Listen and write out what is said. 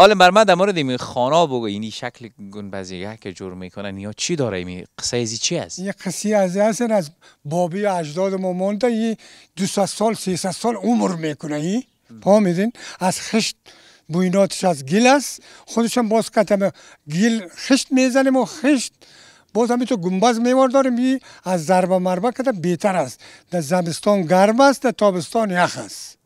حالا بر من در مورد این خانه بگو اینی شکل گنبزیگه که جور میکنن یا چی داره این قصه ازی چی است یه قصه از هستن از بابی اجداد ما مونده یه 200 سال 300 سال عمر میکنه این پا میدین از خشت بویناتش از گل است خودشم باز کتم گل خشت میزنیم و خشت باز همی تو گنبز میوار داریم از از ضربه مربه کتم بیتر است در زمستان گرم است در تابستان یخ است